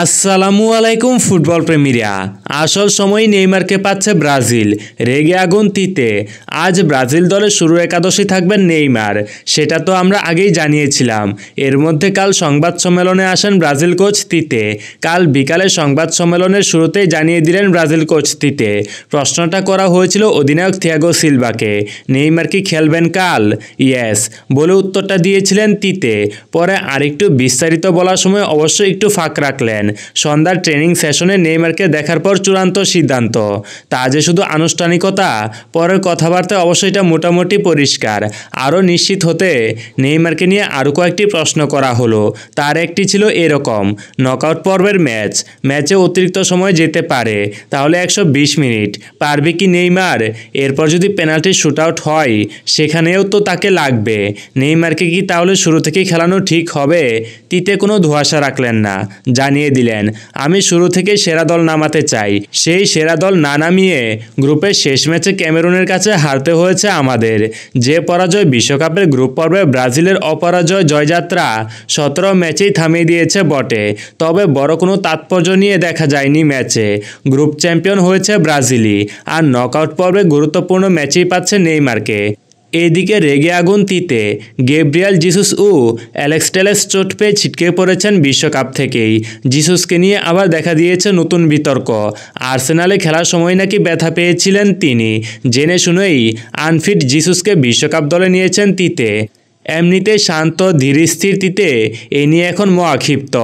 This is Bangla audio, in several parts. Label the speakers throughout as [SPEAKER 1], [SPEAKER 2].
[SPEAKER 1] আসসালামু আলাইকুম ফুটবল প্রেমীরা আসল সময় নেইমারকে পাচ্ছে ব্রাজিল রেগে আগুন তিতে আজ ব্রাজিল দলে শুরু একাদশী থাকবেন নেইমার সেটা তো আমরা আগেই জানিয়েছিলাম এর মধ্যে কাল সংবাদ সম্মেলনে আসেন ব্রাজিল কোচ তিতে কাল বিকালে সংবাদ সম্মেলনের শুরুতেই জানিয়ে দিলেন ব্রাজিল কোচ তিতে প্রশ্নটা করা হয়েছিল অধিনায়ক থিয়াগো সিলভাকে নেইমার কি খেলবেন কাল ইয়েস বলে উত্তরটা দিয়েছিলেন তিতে পরে আরেকটু বিস্তারিত বলার সময় অবশ্যই একটু ফাঁক রাখলেন দেন সন্ধ্যার ট্রেনিং সেশনে নেইমারকে দেখার পর চূড়ান্ত সিদ্ধান্ত তা যে শুধু আনুষ্ঠানিকতা পরের কথাবার্তায় অবশ্যই এটা মোটামুটি পরিষ্কার আরও নিশ্চিত হতে নেইমারকে নিয়ে আরও কয়েকটি প্রশ্ন করা হলো তার একটি ছিল এরকম নকআউট পর্বের ম্যাচ ম্যাচে অতিরিক্ত সময় যেতে পারে তাহলে একশো মিনিট পারবে কি নেইমার এরপর যদি পেনাল্টি আউট হয় সেখানেও তো তাকে লাগবে নেইমারকে কি তাহলে শুরু থেকেই খেলানো ঠিক হবে তিতে কোনো ধোয়াশা রাখলেন না জানিয়ে জানিয়ে দিলেন আমি শুরু থেকে সেরা দল নামাতে চাই সেই সেরা দল না নামিয়ে গ্রুপের শেষ ম্যাচে ক্যামেরুনের কাছে হারতে হয়েছে আমাদের যে পরাজয় বিশ্বকাপের গ্রুপ পর্বে ব্রাজিলের অপরাজয় জয়যাত্রা সতেরো ম্যাচেই থামিয়ে দিয়েছে বটে তবে বড় কোনো তাৎপর্য নিয়ে দেখা যায়নি ম্যাচে গ্রুপ চ্যাম্পিয়ন হয়েছে ব্রাজিলই আর নকআউট পর্বে গুরুত্বপূর্ণ ম্যাচেই পাচ্ছে নেইমারকে এদিকে রেগে আগুন তিতে গেব্রিয়াল জিসুস ও অ্যালেক্সটেলেস চোট পেয়ে ছিটকে পড়েছেন বিশ্বকাপ থেকেই জিসুসকে নিয়ে আবার দেখা দিয়েছে নতুন বিতর্ক আর্সেনালে খেলার সময় নাকি ব্যথা পেয়েছিলেন তিনি জেনে শুনেই আনফিট জিসুসকে বিশ্বকাপ দলে নিয়েছেন তিতে এমনিতে শান্ত তিতে এ নিয়ে এখন মহাক্ষিপ্ত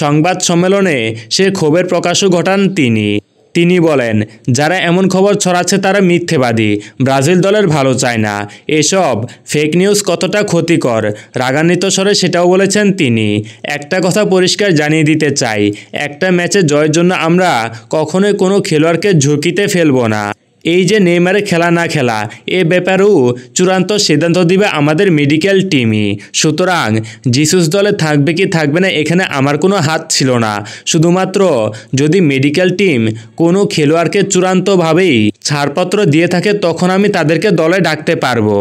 [SPEAKER 1] সংবাদ সম্মেলনে সে ক্ষোভের প্রকাশও ঘটান তিনি তিনি বলেন যারা এমন খবর ছড়াচ্ছে তারা মিথ্যেবাদী ব্রাজিল দলের ভালো চায় না এসব ফেক নিউজ কতটা ক্ষতিকর রাগান্বিত স্বরে সেটাও বলেছেন তিনি একটা কথা পরিষ্কার জানিয়ে দিতে চাই একটা ম্যাচে জয়ের জন্য আমরা কখনোই কোনো খেলোয়াড়কে ঝুঁকিতে ফেলব না এই যে নেইমারে খেলা না খেলা এ ব্যাপারেও চূড়ান্ত সিদ্ধান্ত দিবে আমাদের মেডিকেল টিমই সুতরাং জিসুস দলে থাকবে কি থাকবে না এখানে আমার কোনো হাত ছিল না শুধুমাত্র যদি মেডিকেল টিম কোনো খেলোয়াড়কে চূড়ান্তভাবেই ছাড়পত্র দিয়ে থাকে তখন আমি তাদেরকে দলে ডাকতে পারবো